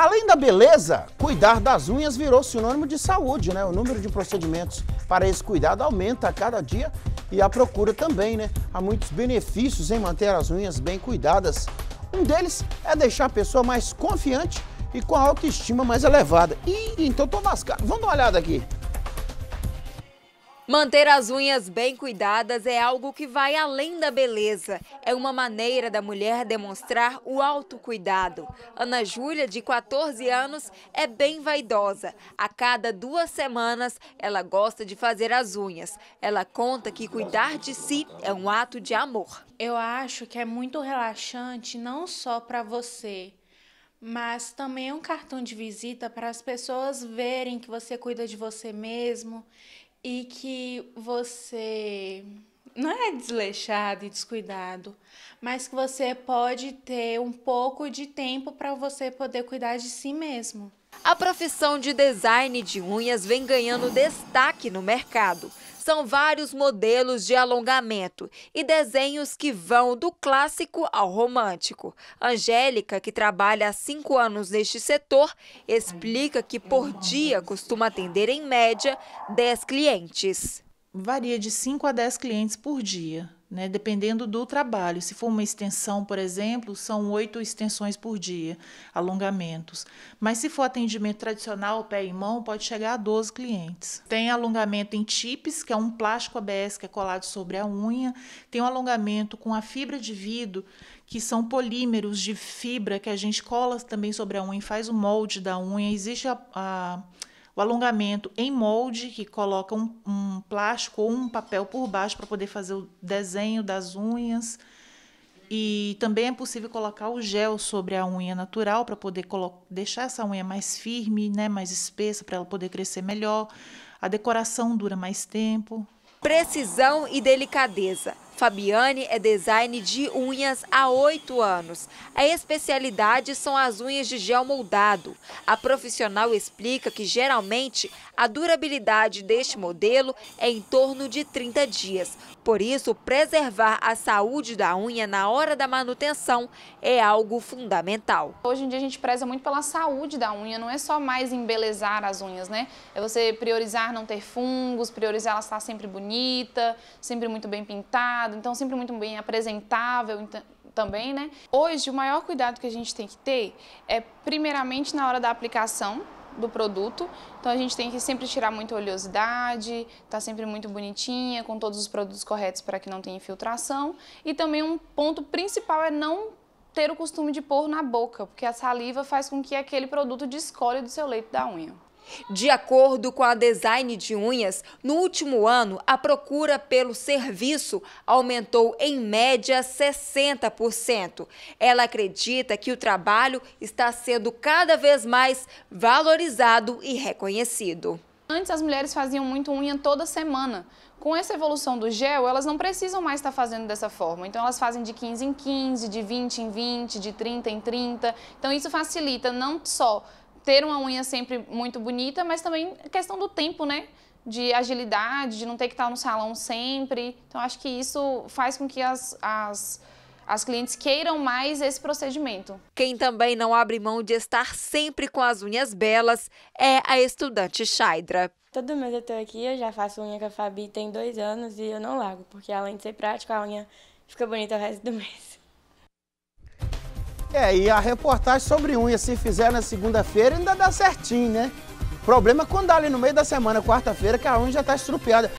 Além da beleza, cuidar das unhas virou sinônimo de saúde, né? O número de procedimentos para esse cuidado aumenta a cada dia e a procura também, né? Há muitos benefícios em manter as unhas bem cuidadas. Um deles é deixar a pessoa mais confiante e com a autoestima mais elevada. Ih, então tô lascado. Vamos dar uma olhada aqui. Manter as unhas bem cuidadas é algo que vai além da beleza. É uma maneira da mulher demonstrar o autocuidado. Ana Júlia, de 14 anos, é bem vaidosa. A cada duas semanas, ela gosta de fazer as unhas. Ela conta que cuidar de si é um ato de amor. Eu acho que é muito relaxante, não só para você, mas também é um cartão de visita para as pessoas verem que você cuida de você mesmo e que você não é desleixado e descuidado, mas que você pode ter um pouco de tempo para você poder cuidar de si mesmo. A profissão de design de unhas vem ganhando destaque no mercado. São vários modelos de alongamento e desenhos que vão do clássico ao romântico. Angélica, que trabalha há cinco anos neste setor, explica que por dia costuma atender, em média, 10 clientes. Varia de 5 a 10 clientes por dia. Né, dependendo do trabalho. Se for uma extensão, por exemplo, são oito extensões por dia, alongamentos. Mas se for atendimento tradicional, pé e mão, pode chegar a 12 clientes. Tem alongamento em chips, que é um plástico ABS que é colado sobre a unha. Tem um alongamento com a fibra de vidro, que são polímeros de fibra que a gente cola também sobre a unha e faz o molde da unha. Existe a, a o alongamento em molde, que coloca um, um plástico ou um papel por baixo para poder fazer o desenho das unhas. E também é possível colocar o gel sobre a unha natural para poder deixar essa unha mais firme, né, mais espessa, para ela poder crescer melhor. A decoração dura mais tempo. Precisão e delicadeza. Fabiane é design de unhas há oito anos. A especialidade são as unhas de gel moldado. A profissional explica que geralmente a durabilidade deste modelo é em torno de 30 dias. Por isso, preservar a saúde da unha na hora da manutenção é algo fundamental. Hoje em dia a gente preza muito pela saúde da unha, não é só mais embelezar as unhas, né? É você priorizar não ter fungos, priorizar ela estar sempre bonita, sempre muito bem pintada cuidado, então sempre muito bem apresentável então, também, né? Hoje, o maior cuidado que a gente tem que ter é, primeiramente, na hora da aplicação, do produto. Então a gente tem que sempre tirar muita oleosidade, tá sempre muito bonitinha, com todos os produtos corretos para que não tenha infiltração. E também um ponto principal é não ter o costume de pôr na boca, porque a saliva faz com que aquele produto descole do seu leito da unha. De acordo com a Design de Unhas, no último ano, a procura pelo serviço aumentou em média 60%. Ela acredita que o trabalho está sendo cada vez mais valorizado e reconhecido. Antes as mulheres faziam muito unha toda semana. Com essa evolução do gel, elas não precisam mais estar fazendo dessa forma. Então elas fazem de 15 em 15, de 20 em 20, de 30 em 30. Então isso facilita não só ter uma unha sempre muito bonita, mas também a questão do tempo, né? De agilidade, de não ter que estar no salão sempre. Então, acho que isso faz com que as, as as clientes queiram mais esse procedimento. Quem também não abre mão de estar sempre com as unhas belas é a estudante Shaidra. Todo mês eu estou aqui, eu já faço unha com a Fabi tem dois anos e eu não largo, porque além de ser prática, a unha fica bonita o resto do mês. É, e a reportagem sobre unha, se fizer na segunda-feira, ainda dá certinho, né? O problema é quando dá ali no meio da semana, quarta-feira, que a unha já está estrupiada.